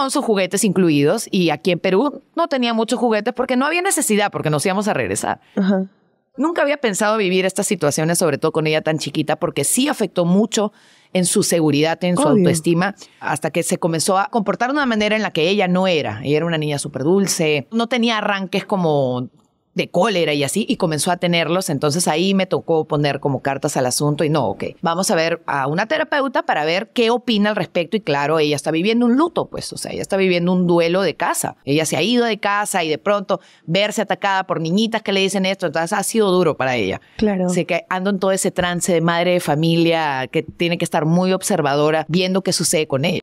con sus juguetes incluidos y aquí en Perú no tenía muchos juguetes porque no había necesidad, porque nos íbamos a regresar. Nunca había pensado vivir estas situaciones, sobre todo con ella tan chiquita, porque sí afectó mucho en su seguridad, en su autoestima, hasta que se comenzó a comportar de una manera en la que ella no era. Ella era una niña súper dulce, no tenía arranques como de cólera y así, y comenzó a tenerlos. Entonces ahí me tocó poner como cartas al asunto y no, ok, vamos a ver a una terapeuta para ver qué opina al respecto. Y claro, ella está viviendo un luto, pues, o sea, ella está viviendo un duelo de casa. Ella se ha ido de casa y de pronto verse atacada por niñitas que le dicen esto, entonces ha sido duro para ella. Claro. Así que ando en todo ese trance de madre de familia que tiene que estar muy observadora viendo qué sucede con ella.